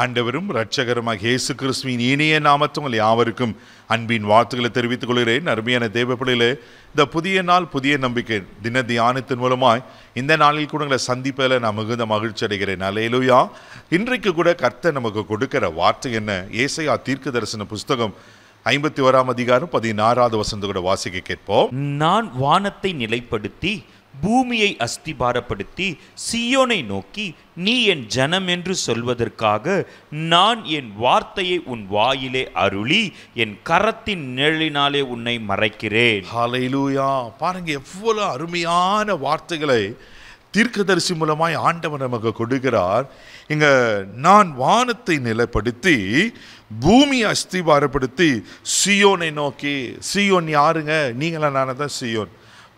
ஆண்டவரும் இரட்சகருமாக இயேசு கிறிஸ்துவின் இனிய நாமத்தவங்கள் யாவருக்கும் அன்பின் வார்த்தைகளை தெரிவித்துக் கொள்கிறேன் அருமையான தேவப்பிள்ளையிலே இந்த புதிய நாள் புதிய நம்பிக்கை தின தியானத்தின் மூலமாய் இந்த நாளில் கூட உங்களை சந்திப்பதில் நான் மிகுந்த மகிழ்ச்சி அடைகிறேன் அலையிலுயா இன்றைக்கு கூட கர்த்தர் நமக்கு கொடுக்கிற வார்த்தை என்ன ஏசையா தீர்க்க தரிசன புஸ்தகம் ஐம்பத்தி ஓராம் அதிகாரம் பதினாறாவது வசந்த கூட வாசிக்க கேட்போம் நான் வானத்தை நிலைப்படுத்தி பூமியை அஸ்திபாரப்படுத்தி சியோனை நோக்கி நீ என் ஜனம் என்று சொல்வதற்காக நான் என் வார்த்தையை உன் வாயிலே அருளி என் கரத்தின் நிழலினாலே உன்னை மறைக்கிறேன் பாருங்க எவ்வளவு அருமையான வார்த்தைகளை தீர்க்கதரிசி மூலமாய் ஆண்டவர் நமக்கு கொடுக்கிறார் இங்க நான் வானத்தை நிலைப்படுத்தி பூமி அஸ்திபாரப்படுத்தி சியோனை நோக்கி சியோன் யாருங்க நீங்களா நானதான் சியோன்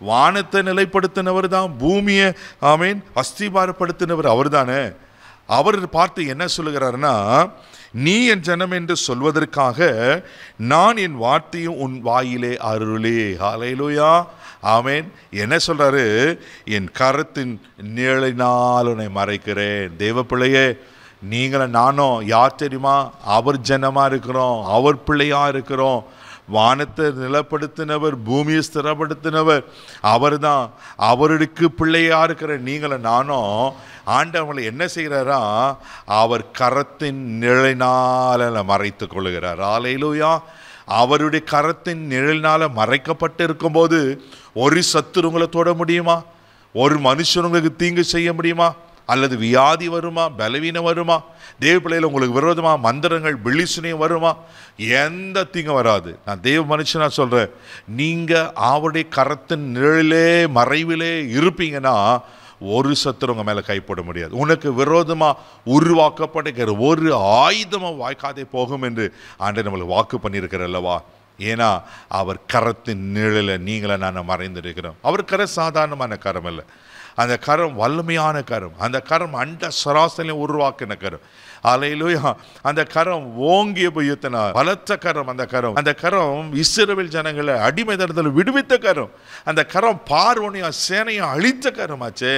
வானத்தை நிலைப்படுத்தினவர் தான் பூமியை ஆமீன் அஸ்திபாரப்படுத்தினவர் அவர் தானே அவர் பார்த்து என்ன சொல்லுகிறாருன்னா நீ என் ஜனம் என்று சொல்வதற்காக நான் என் வார்த்தையும் உன் வாயிலே அருளே ஹாலையிலோயா ஆமேன் என்ன சொல்கிறாரு என் கரத்தின் நிழலினால் உன்னை மறைக்கிறேன் தேவ பிள்ளையே நீங்களை நானும் யார் தெரியுமா அவர் ஜனமாக இருக்கிறோம் அவர் பிள்ளையாக இருக்கிறோம் வானத்தை நிலப்படுத்தினவர் பூமியை ஸ்திரப்படுத்தினவர் அவர் தான் அவருக்கு பிள்ளையாக இருக்கிற நீங்களை நானும் ஆண்டவங்களை என்ன செய்கிறாரா அவர் கரத்தின் நிழலினால் மறைத்து கொள்கிறார் ஆலையிலூயா அவருடைய கரத்தின் நிழலினால் மறைக்கப்பட்டு இருக்கும்போது ஒரு சத்துருங்களை தொட முடியுமா ஒரு மனுஷனுங்களுக்கு தீங்கு செய்ய முடியுமா அல்லது வியாதி வருமா பலவீனம் வருமா தேவ பிள்ளையில் உங்களுக்கு விரோதமாக மந்திரங்கள் பிள்ளிசுனையும் வருமா எந்த தீங்கும் வராது நான் தெய்வ மனுஷனாக சொல்கிறேன் நீங்கள் அவருடைய கரத்தின் நிழலே மறைவிலே இருப்பீங்கன்னா ஒரு சத்துரு உங்கள் மேலே கைப்பட முடியாது உனக்கு விரோதமாக உருவாக்கப்படுகிற ஒரு ஆயுதமாக வாய்க்காதே போகும் என்று ஆண்டு நம்மளுக்கு வாக்கு பண்ணியிருக்கிற அல்லவா ஏன்னா அவர் கரத்தின் நிழலை நீங்களே நான் மறைந்திருக்கிறோம் அவர் கரை சாதாரணமான கரம் இல்லை அந்த கரம் வல்லமையான கரம் அந்த கரம் அண்ட சராசரியை உருவாக்கின கரம் அலையிலுயா அந்த கரம் ஓங்கிய உபயோகித்தனார் பலத்த கரம் அந்த கரம் அந்த கரம் இஸ்ரேல் ஜனங்களை அடிமை தரத்தில் விடுவித்த கரம் அந்த கரம் பார்வனையும் சேனையும் அழித்த கரமாச்சே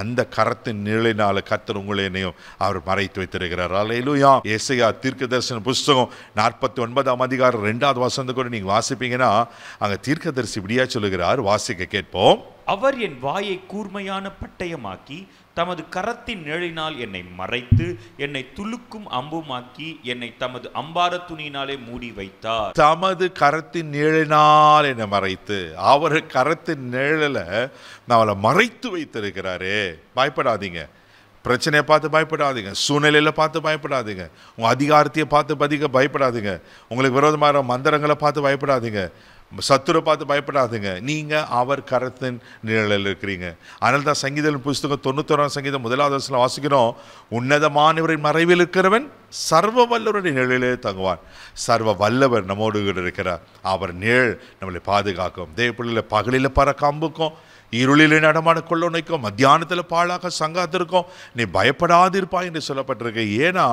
அந்த கரத்தின் நிழலினால கத்தர் உங்களை என்னையும் அவர் மறைத்து வைத்திருக்கிறார் அலையிலுயா ஏசையா தீர்க்க தரிசன புஸ்தகம் நாற்பத்தி ஒன்பதாம் அதிகாரம் ரெண்டாவது வசந்த கூட நீங்க வாசிப்பீங்கன்னா அங்க தீர்க்க தரிசி இப்படியா சொல்லுகிறார் வாசிக்க கேட்போம் அவர் என் வாயை கூர்மையான பட்டயமாக்கி தமது கரத்தின் நிழலினால் என்னை மறைத்து என்னை துளுக்கும் அம்புமாக்கி என்னை தமது அம்பார துணியினாலே மூடி வைத்தார் தமது கரத்தின் நிழலினால் என்னை மறைத்து அவர் கரத்தின் நிழல நம்மளை மறைத்து வைத்திருக்கிறாரே பயப்படாதீங்க பிரச்சனையை பார்த்து பயப்படாதீங்க சூழ்நிலையில் பார்த்து பயப்படாதீங்க உங்கள் அதிகாரத்தையை பார்த்து பதிக்க பயப்படாதீங்க உங்களுக்கு விரோதமான மந்திரங்களை பார்த்து பயப்படாதீங்க சத்துரை பார்த்து பயப்படாதுங்க நீங்கள் அவர் கரத்தின் நிழலில் இருக்கிறீங்க அதனால தான் சங்கீதம் புஸ்தகம் தொண்ணூத்தோராம் சங்கீதம் முதலாவது வருஷம் வாசிக்கிறோம் உன்னதமானவரின் மறைவில் இருக்கிறவன் சர்வ வல்லவருடைய நிழலிலே தங்குவான் சர்வ வல்லவர் நம்மோடு இருக்கிறார் அவர் நிழல் நம்மளை பாதுகாக்கும் தேவ பிள்ளையில் பகலில் பற கம்புக்கும் இருளிலே நடமாட கொள்ள நிற்கும் மத்தியானத்தில் பாழாக சங்காத்திருக்கும் நீ பயப்படாதிருப்பா என்று சொல்லப்பட்டிருக்கு ஏன்னா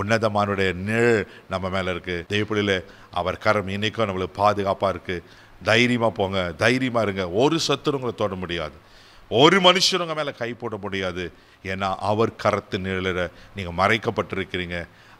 உன்னதமானுடைய நிழல் நம்ம மேலே இருக்குது தேவப்பிள்ளையில் அவர் கரம் இன்னைக்கும் நம்மளுக்கு பாதுகாப்பாக இருக்குது தைரியமாக போங்க தைரியமாக இருங்க ஒரு உங்களை தொட முடியாது ஒரு மனுஷனுங்க மேலே கை போட முடியாது ஏன்னா அவர் கரத்து நிழலில் நீங்கள் மறைக்கப்பட்டிருக்கிறீங்க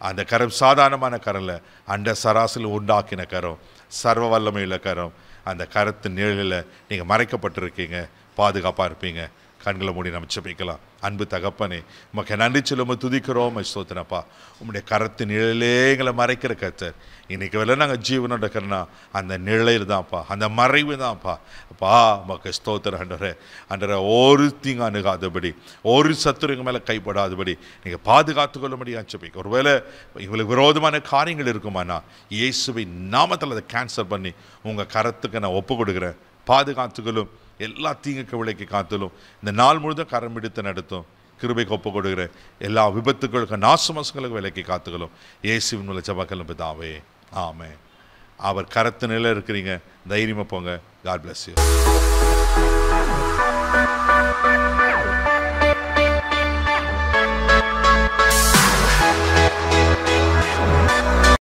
அந்த கரம் சாதாரணமான கரம் இல்லை அண்ட சராசில் உண்டாக்கின கரம் சர்வ வல்லமையுள்ள கரம் அந்த கருத்து நிழலில் நீங்கள் மறைக்கப்பட்டிருக்கீங்க பாதுகாப்பாக இருப்பீங்க கண்களை மூடி நம்ம சபிக்கலாம் அன்பு தகப்பனே உமக்கு நன்றி சொல்லும துதிக்கிறோம் சோத்தனப்பா உங்களுடைய கரத்து நிழலே எங்களை மறைக்கிற கத்தர் இன்றைக்கி வேலை நாங்கள் ஜீவனம் எடுக்கிறோன்னா அந்த நிழல் தான்ப்பா அந்த மறைவு தான்ப்பா அப்பா உமக்கு ஸ்தோத்திர அன்ற அன்ற ஒரு தீங்க அணுகாதபடி ஒரு சத்துரு எங்கள் மேலே கைப்படாதபடி நீங்கள் பாதுகாத்து கொள்ள முடியாது செபிக்க ஒருவேளை இவங்களுக்கு விரோதமான காரியங்கள் இருக்குமாண்ணா இயேசுவை நாமத்தில் அதை கேன்சல் பண்ணி உங்கள் கரத்துக்கு நான் ஒப்பு கொடுக்குறேன் பாதுகாத்துக்களும் எல்லா தீங்கு கவலைக்கு காத்தலும் இந்த நாள் முழுதும் கரம் பிடித்து நடத்தும் கிருபை ஒப்பு கொடுக்கிற எல்லா நாசு மாசங்களுக்கு விலைக்கு காத்துகளும் இயேசுவின் உள்ள ஜபக்கலும் பிதாவே ஆமே அவர் கரத்து நிலை இருக்கிறீங்க தைரியமாக போங்க காட் பிளஸ் யூ